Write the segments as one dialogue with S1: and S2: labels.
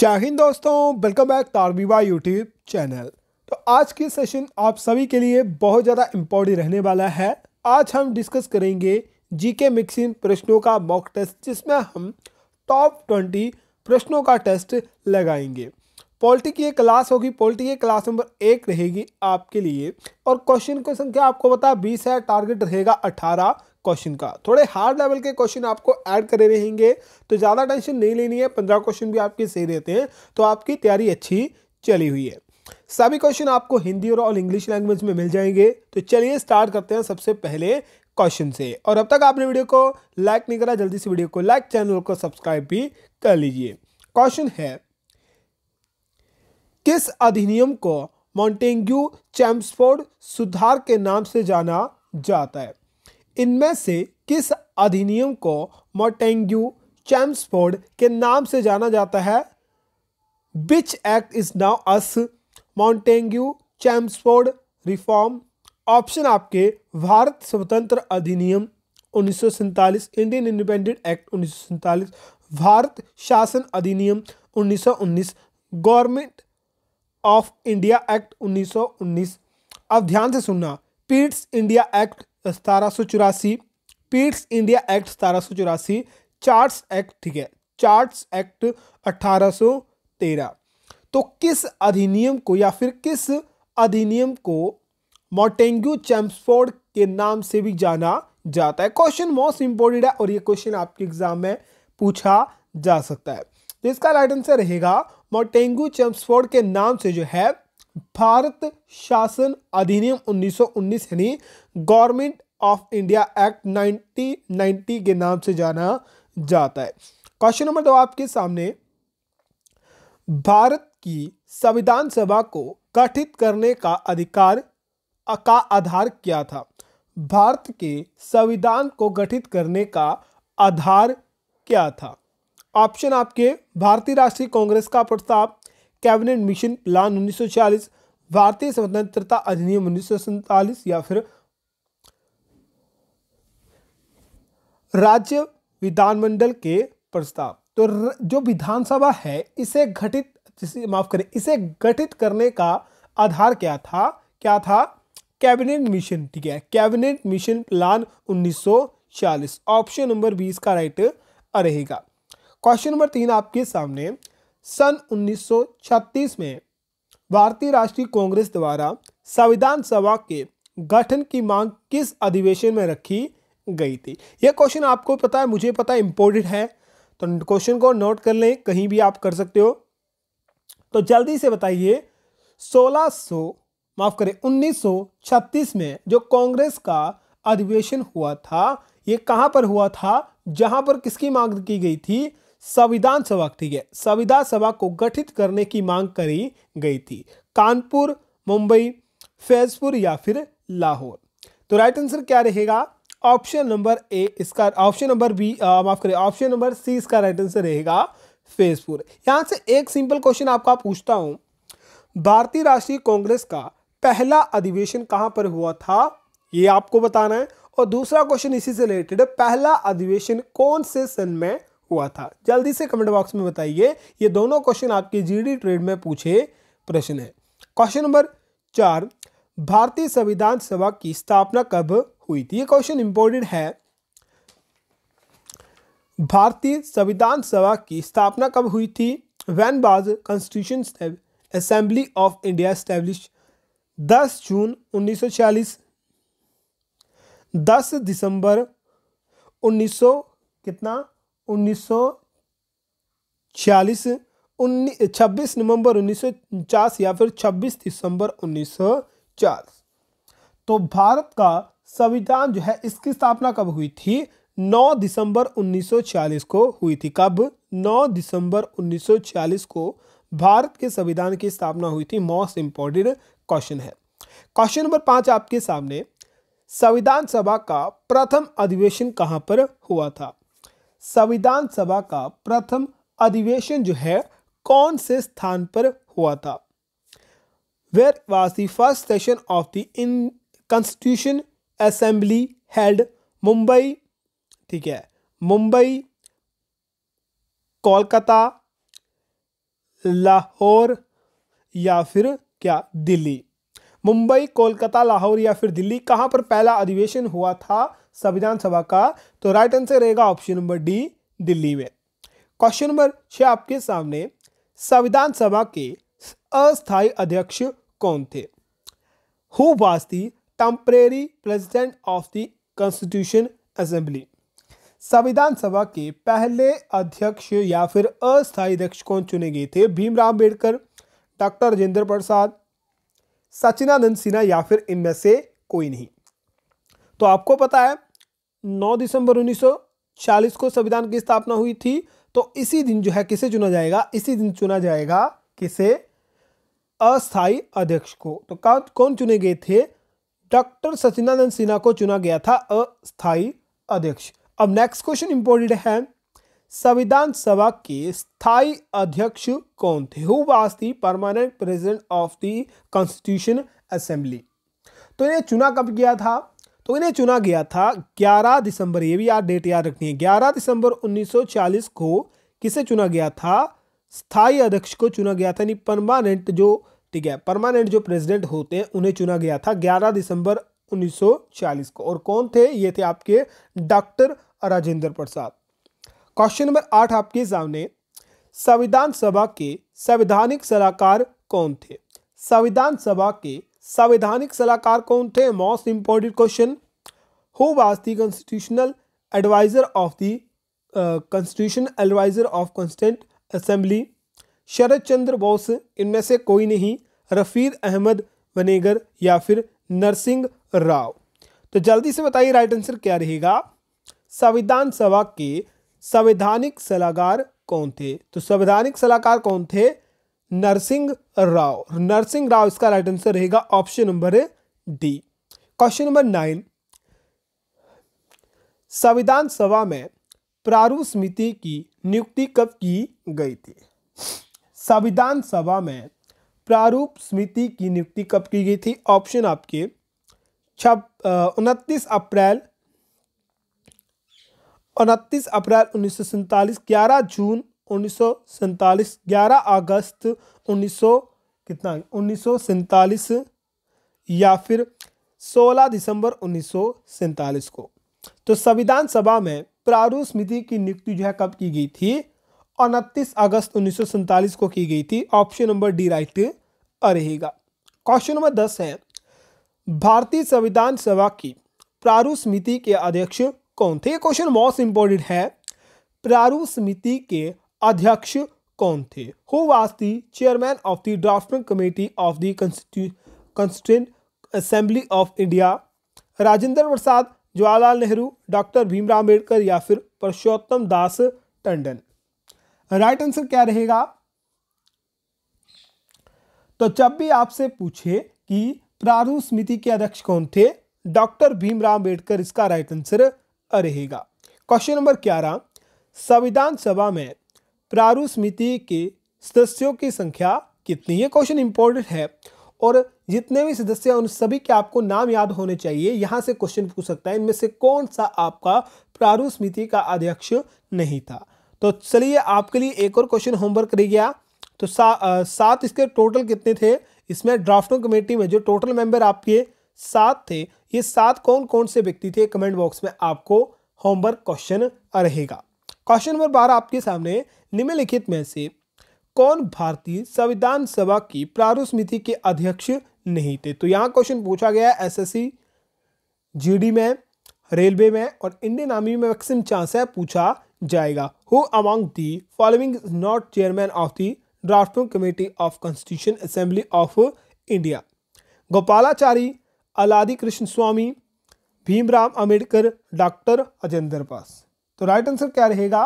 S1: जय हिंद दोस्तों वेलकम बैक तारबीबा यूट्यूब चैनल तो आज की सेशन आप सभी के लिए बहुत ज़्यादा इम्पोर्टेंट रहने वाला है आज हम डिस्कस करेंगे जीके मिक्सिंग प्रश्नों का मॉक टेस्ट जिसमें हम टॉप ट्वेंटी प्रश्नों का टेस्ट लगाएंगे पॉलिटी की एक क्लास होगी पॉलिटी की क्लास नंबर एक रहेगी आपके लिए और क्वेश्चन की संख्या आपको पता बीस है टारगेट रहेगा अठारह क्वेश्चन का थोड़े हार्ड लेवल के क्वेश्चन आपको ऐड करे रहेंगे तो ज़्यादा टेंशन नहीं लेनी है पंद्रह क्वेश्चन भी आपके सही रहते हैं तो आपकी तैयारी अच्छी चली हुई है सभी क्वेश्चन आपको हिंदी और ऑल इंग्लिश लैंग्वेज में मिल जाएंगे तो चलिए स्टार्ट करते हैं सबसे पहले क्वेश्चन से और अब तक आपने वीडियो को लाइक नहीं करा जल्दी से वीडियो को लाइक चैनल को सब्सक्राइब भी कर लीजिए क्वेश्चन है किस अधिनियम को मॉन्टेंग्यू चैम्सफोर्ड सुधार के नाम से जाना जाता है इनमें से किस अधिनियम को मोटेंग्यू चैम्सफोर्ड के नाम से जाना जाता है which act is known as Montagu Chelmsford reform option आपके भारत स्वतंत्र अधिनियम उन्नीस इंडियन इंडिपेंडेंट एक्ट उन्नीस भारत शासन अधिनियम 1919 गवर्नमेंट ऑफ इंडिया एक्ट 1919 अब ध्यान से सुनना पीट्स इंडिया एक्ट सतारह सौ चौरासी पीट्स इंडिया एक्ट सतारह सौ चौरासी चार्ट्स एक्ट ठीक है चार्ट्स एक्ट अठारह सौ तेरह तो किस अधिनियम को या फिर किस अधिनियम को मोटेंग्यू चैम्सफोर्ड के नाम से भी जाना जाता है क्वेश्चन मोस्ट इंपॉर्टेंट है और ये क्वेश्चन आपके एग्जाम में पूछा जा सकता है तो इसका राइट आंसर रहेगा मोटेंगू चैम्सफोर्ड के नाम से जो है भारत शासन अधिनियम 1919 यानी गवर्नमेंट ऑफ इंडिया एक्ट 1990 के नाम से जाना जाता है क्वेश्चन नंबर दो आपके सामने भारत की संविधान सभा को गठित करने का अधिकार का आधार क्या था भारत के संविधान को गठित करने का आधार क्या था ऑप्शन आपके भारतीय राष्ट्रीय कांग्रेस का प्रस्ताव कैबिनेट मिशन प्लान उन्नीस भारतीय स्वतंत्रता अधिनियम उन्नीस या फिर राज्य विधानमंडल के प्रस्ताव तो जो विधानसभा है इसे घटित माफ करें इसे गठित करने का आधार क्या था क्या था कैबिनेट मिशन ठीक है cabinet mission plan 1940 option number B का राइट रहेगा क्वेश्चन नंबर तीन आपके सामने सन 1936 में भारतीय राष्ट्रीय कांग्रेस द्वारा संविधान सभा के गठन की मांग किस अधिवेशन में रखी गई थी यह क्वेश्चन आपको पता है मुझे पता है इम्पोर्टेंट है तो क्वेश्चन को नोट कर लें कहीं भी आप कर सकते हो तो जल्दी से बताइए 1600 सो, माफ करें 1936 में जो कांग्रेस का अधिवेशन हुआ था ये कहाँ पर हुआ था जहां पर किसकी मांग की गई थी संविधान सभा ठीक है संविधान सभा को गठित करने की मांग करी गई थी कानपुर मुंबई फैजपुर या फिर लाहौर तो राइट आंसर क्या रहेगा ऑप्शन नंबर ए इसका ऑप्शन नंबर बी माफ करें ऑप्शन नंबर सी इसका राइट आंसर रहेगा फैजपुर यहाँ से एक सिंपल क्वेश्चन आपका पूछता हूँ भारतीय राष्ट्रीय कांग्रेस का पहला अधिवेशन कहाँ पर हुआ था ये आपको बताना है और दूसरा क्वेश्चन इसी से रिलेटेड पहला अधिवेशन कौन से सन में हुआ था जल्दी से कमेंट बॉक्स में बताइए ये दोनों क्वेश्चन आपके जीडी ट्रेड में पूछे प्रश्न है क्वेश्चन नंबर चार भारतीय संविधान सभा की स्थापना कब हुई थी ये क्वेश्चन इंपॉर्टेंट है भारतीय संविधान सभा की स्थापना कब हुई थी when was constitution assembly of India establish 10 June 1940 10 December 1900 कितना उन्नीस सौ छियालीस उन्नीस छब्बीस नवंबर उन्नीस सौ या फिर छब्बीस दिसंबर उन्नीस सौ तो भारत का संविधान जो है इसकी स्थापना कब हुई थी 9 दिसंबर 1940 को हुई थी कब 9 दिसंबर 1940 को भारत के संविधान की स्थापना हुई थी मोस्ट इंपॉर्टेंट क्वेश्चन है क्वेश्चन नंबर पांच आपके सामने संविधान सभा का प्रथम अधिवेशन कहाँ पर हुआ था संविधान सभा का प्रथम अधिवेशन जो है कौन से स्थान पर हुआ था where was first session of the in constitution assembly held Mumbai ठीक है मुंबई कोलकाता लाहौर या फिर क्या दिल्ली मुंबई कोलकाता लाहौर या फिर दिल्ली कहां पर पहला अधिवेशन हुआ था संविधान सभा का तो राइट आंसर रहेगा ऑप्शन नंबर डी दिल्ली में क्वेश्चन नंबर छह आपके सामने संविधान सभा के अस्थायी अध्यक्ष कौन थे who was the temporary president of the constitution assembly संविधान सभा के पहले अध्यक्ष या फिर अस्थाई अध्यक्ष कौन चुने गए थे भीमराव अम्बेडकर डॉक्टर राजेंद्र प्रसाद सचिनानंद सिन्हा या फिर इनमें से कोई नहीं तो आपको पता है 9 दिसंबर 1940 को संविधान की स्थापना हुई थी तो इसी दिन जो है किसे चुना जाएगा इसी दिन चुना जाएगा किसे अस्थाई अध्यक्ष को तो कौन चुने गए थे डॉक्टर सचिनानंद सिन्हा को चुना गया था अस्थाई अध्यक्ष अब नेक्स्ट क्वेश्चन इंपोर्टेंट है संविधान सभा के स्थाई अध्यक्ष कौन थे who was the permanent president of the constitution assembly तो ये चुना कब गया था तो इन्हें चुना गया था 11 दिसंबर ये भी याद डेट याद रखनी है 11 दिसंबर 1940 को किसे चुना गया था स्थायी अध्यक्ष को चुना गया था यानी परमानेंट जो ठीक है परमानेंट जो प्रेसिडेंट होते हैं उन्हें चुना गया था 11 दिसंबर 1940 को और कौन थे ये थे आपके doctor Rajendra Prasad question number आठ आपके सामने संविधान सभा के संवैधानिक सलाहकार कौन थे संविधान सभा के संवैधानिक सलाहकार कौन थे most important question who was the constitutional adviser of the constitution adviser of constant assembly Sharad Chandra Bose इनमें से कोई नहीं रफ़ीद अहमद वनेगर या फिर नरसिंह राव तो जल्दी से बताइए राइट आंसर क्या रहेगा संविधान सभा के संवैधानिक सलाहकार कौन थे तो संवैधानिक सलाहकार कौन थे नरसिंह राव नरसिंह राव इसका राइट आंसर रहेगा option number D question number nine संविधान सभा में प्रारूप समिति की नियुक्ति कब की गई थी संविधान सभा में प्रारूप समिति की नियुक्ति कब की गई थी ऑप्शन आपके छब उनतीस अप्रैल उनतीस अप्रैल उन्नीस सौ सैंतालीस ग्यारह जून उन्नीस सौ ग्यारह अगस्त उन्नीस सौ कितना उन्नीस सौ सैंतालीस या फिर 16 दिसंबर उन्नीस को तो संविधान सभा में प्रारूप समिति की नियुक्ति जो है कब की गई थी उनतीस अगस्त उन्नीस को की गई थी ऑप्शन नंबर डी राइट रहेगा क्वेश्चन नंबर दस है भारतीय संविधान सभा की प्रारूप समिति के अध्यक्ष कौन थे क्वेश्चन मोस्ट इंपॉर्टेंट है प्रारूप समिति के अध्यक्ष कौन थे who was the chairman of the drafting committee of the constituent assembly of India Rajendra Prasad Jawaharlal Nehru doctor Bhimrao Ambedkar या फिर पुरुषोत्तम दास टंडन राइट आंसर क्या रहेगा तो जब भी आपसे पूछे कि प्रारूप समिति के अध्यक्ष कौन थे डॉक्टर भीमराव अम्बेडकर इसका राइट आंसर रहेगा क्वेश्चन नंबर ग्यारह संविधान सभा में प्रारू समिति के सदस्यों की संख्या कितनी है क्वेश्चन इंपॉर्टेंट है और जितने भी सदस्य हैं उन सभी के आपको नाम याद होने चाहिए यहाँ से क्वेश्चन पूछ सकता है इनमें से कौन सा आपका प्रारूप समिति का अध्यक्ष नहीं था तो चलिए आपके लिए एक और क्वेश्चन होमवर्क रह गया तो सा, आ, सात इसके टोटल कितने थे इसमें ड्राफ्टिंग कमेटी में जो टोटल मेंबर आपके सात थे ये सात कौन कौन से व्यक्ति थे कमेंट बॉक्स में आपको होमवर्क क्वेश्चन रहेगा क्वेश्चन नंबर बारह आपके सामने निम्नलिखित में से कौन भारतीय संविधान सभा की प्रारूप समिति के अध्यक्ष नहीं थे तो यहाँ क्वेश्चन पूछा गया है एस जीडी में रेलवे में और इंडियन आर्मी में मैक्सिम चांस है पूछा जाएगा who among the following not chairman of the drafting committee of constitution assembly of India Gopalachari Alladi Krishnaswamy Bhimrao Ambedkar doctor Rajendra पास तो राइट आंसर क्या रहेगा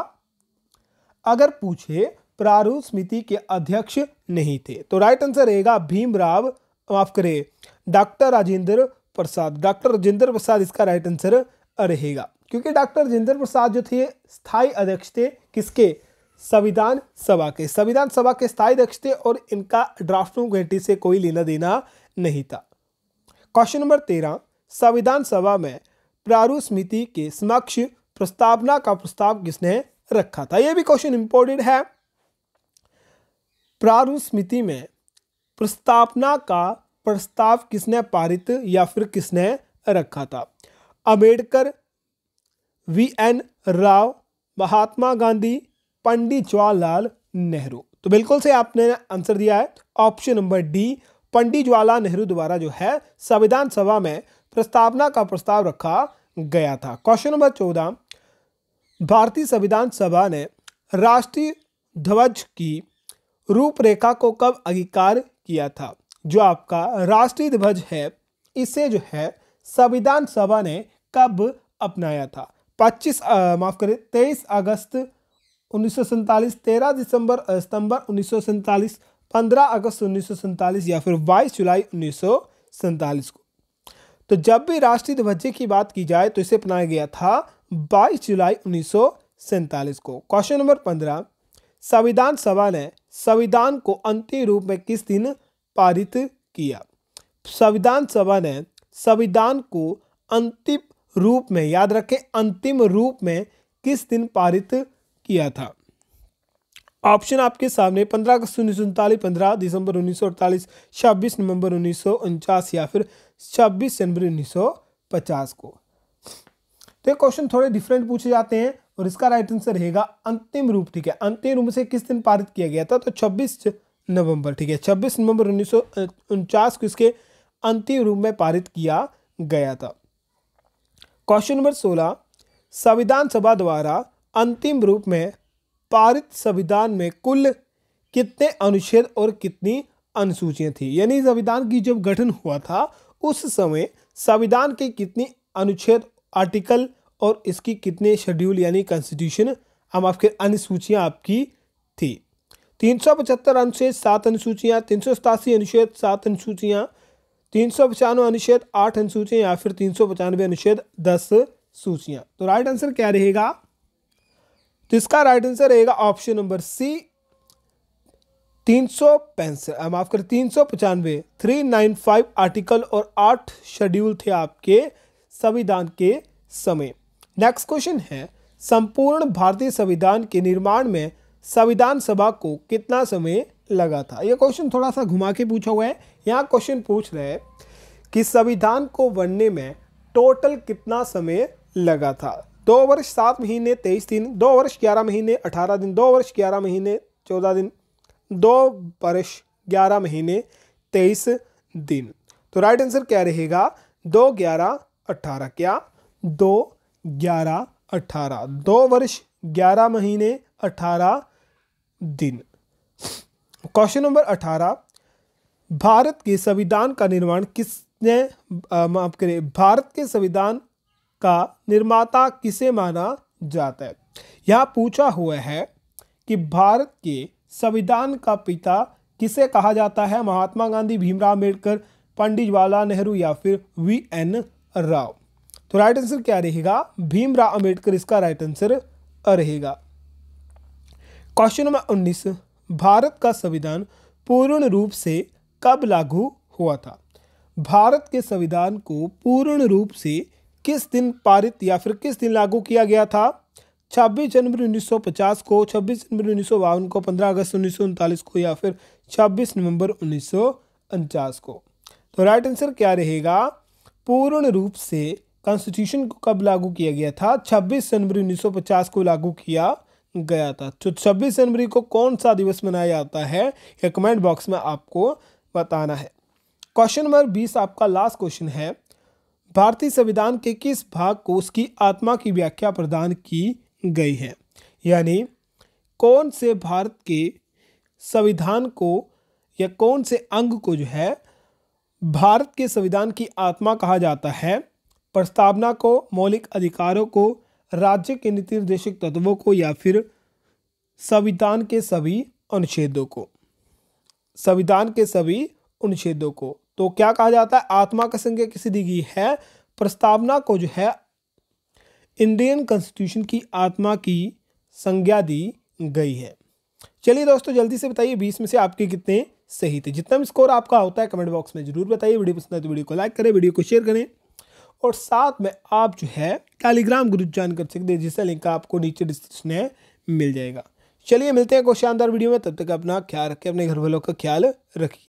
S1: अगर पूछे प्रारूप समिति के अध्यक्ष नहीं थे तो राइट आंसर रहेगा भीमराव माफ करे डॉक्टर राजेंद्र प्रसाद डॉक्टर राजेंद्र प्रसाद इसका राइट आंसर रहेगा क्योंकि डॉक्टर राजेंद्र प्रसाद जो थे स्थायी अध्यक्ष थे किसके संविधान सभा के संविधान सभा के स्थायी अध्यक्ष थे और इनका ड्राफ्टिंग कमेटी से कोई लेना देना नहीं था क्वेश्चन नंबर तेरह संविधान सभा में प्रारूप समिति के समक्ष प्रस्तावना का प्रस्ताव किसने रखा था यह भी क्वेश्चन इंपॉर्टेंट है प्रारूप समिति में प्रस्तावना का प्रस्ताव किसने पारित या फिर किसने रखा था अम्बेडकर वी एन राव महात्मा गांधी पंडित जवाहरलाल नेहरू तो बिल्कुल से आपने आंसर दिया है option number D Pandit Jawaharlal Nehru द्वारा जो है संविधान सभा में प्रस्तावना का प्रस्ताव रखा गया था क्वेश्चन नंबर चौदह भारतीय संविधान सभा ने राष्ट्रीय ध्वज की रूपरेखा को कब अंगीकार किया था जो आपका राष्ट्रीय ध्वज है इसे जो है संविधान सभा ने कब अपनाया था 25 माफ करें 23 अगस्त उन्नीस सौ दिसंबर सितंबर उन्नीस सौ 15 अगस्त उन्नीस या फिर 22 जुलाई उन्नीस को तो जब भी राष्ट्रीय ध्वज की बात की जाए तो इसे अपनाया गया था 22 जुलाई उन्नीस को क्वेश्चन नंबर पंद्रह संविधान सभा ने संविधान को अंतिम रूप में किस दिन पारित किया संविधान सभा ने संविधान को अंतिम रूप में याद रखें अंतिम रूप में किस दिन पारित किया था ऑप्शन आपके सामने पंद्रह अगस्त उन्नीस सौ उनतालीस पंद्रह दिसंबर उन्नीस सौ अड़तालीस छब्बीस नवंबर उन्नीस सौ उनचास या फिर छब्बीस जनवरी उन्नीस सौ पचास को तो ये क्वेश्चन थोड़े डिफरेंट पूछे जाते हैं और इसका राइट आंसर रहेगा अंतिम रूप ठीक है अंतिम रूप से किस दिन पारित किया गया था तो छब्बीस नवंबर ठीक है छब्बीस नवंबर उन्नीस को इसके अंतिम रूप में पारित किया गया था क्वेश्चन नंबर सोलह संविधान सभा द्वारा अंतिम रूप में पारित संविधान में कुल कितने अनुच्छेद और कितनी अनुसूचियां थी यानी संविधान की जब गठन हुआ था उस समय संविधान के कितनी अनुच्छेद आर्टिकल और इसकी कितने शेड्यूल यानी कॉन्स्टिट्यूशन हम आपके अनुसूचियाँ आपकी थी तीन सौ पचहत्तर अनुच्छेद सात अनुसूचियाँ तीन सौ सतासी अनुच्छेद सात अनुसूचियाँ तीन सौ पचानवे अनुच्छेद आठ अनुसूचियाँ या फिर तीन सौ पचानवे अनुच्छेद दस सूचियाँ तो राइट आंसर क्या रहेगा तो इसका राइट आंसर रहेगा ऑप्शन नंबर सी तीन सौ पैंसठ माफ कर तीन सौ पचानवे थ्री नाइन फाइव आर्टिकल और आठ शेड्यूल थे आपके संविधान के समय नेक्स्ट क्वेश्चन है संपूर्ण भारतीय संविधान के निर्माण में संविधान सभा को कितना समय लगा था यह क्वेश्चन थोड़ा सा घुमा के पूछा हुआ है यहाँ क्वेश्चन पूछ रहे हैं कि संविधान को बनने में टोटल कितना समय लगा था दो वर्ष सात महीने तेईस दिन दो वर्ष ग्यारह महीने अठारह दिन दो वर्ष ग्यारह महीने चौदह दिन दो वर्ष ग्यारह महीने तेईस दिन तो राइट आंसर क्या रहेगा दो ग्यारह अट्ठारह क्या दो ग्यारह अट्ठारह दो वर्ष ग्यारह महीने अठारह दिन क्वेश्चन नंबर अठारह भारत के संविधान का निर्माण किसने माफ करें भारत के संविधान का निर्माता किसे माना जाता है यह पूछा हुआ है कि भारत के संविधान का पिता किसे कहा जाता है महात्मा गांधी भीमराव अम्बेडकर पंडित जवाहरलाल नेहरू या फिर वी एन राव तो राइट आंसर क्या रहेगा भीमराव अंबेडकर इसका राइट आंसर रहेगा क्वेश्चन नंबर उन्नीस भारत का संविधान पूर्ण रूप से कब लागू हुआ था भारत के संविधान को पूर्ण रूप से किस दिन पारित या फिर किस दिन लागू किया गया था 26 जनवरी 1950 को 26 जनवरी उन्नीस को 15 अगस्त उन्नीस को या फिर 26 नवंबर उन्नीस को तो राइट आंसर क्या रहेगा पूर्ण रूप से कॉन्स्टिट्यूशन को कब लागू किया गया था 26 जनवरी 1950 को लागू किया गया था तो 26 जनवरी को कौन सा दिवस मनाया जाता है यह कमेंट बॉक्स में आपको बताना है क्वेश्चन नंबर बीस आपका लास्ट क्वेश्चन है भारतीय संविधान के किस भाग को उसकी आत्मा की व्याख्या प्रदान की गई है यानी कौन से भारत के संविधान को या कौन से अंग को जो है भारत के संविधान की आत्मा कहा जाता है प्रस्तावना को मौलिक अधिकारों को राज्य के नीति निर्देशक तत्वों को या फिर संविधान के सभी अनुच्छेदों को संविधान के सभी अनुच्छेदों को तो क्या कहा जाता है आत्मा का संज्ञा किसी दी गई है प्रस्तावना को जो है इंडियन कॉन्स्टिट्यूशन की आत्मा की संज्ञा दी गई है चलिए दोस्तों जल्दी से बताइए बीस में से आपके कितने सही थे जितना भी स्कोर आपका होता है कमेंट बॉक्स में जरूर बताइए वीडियो पसंद आए तो वीडियो को लाइक करें वीडियो को शेयर करें और साथ में आप जो है टेलीग्राम ग्रुप ज्वाइन कर सकते हैं जिसका लिंक आपको नीचे डिस्क्रिप्शन में मिल जाएगा चलिए मिलते हैं कोई शानदार वीडियो में तब तक अपना ख्याल रखें अपने घर वालों का ख्याल रखिए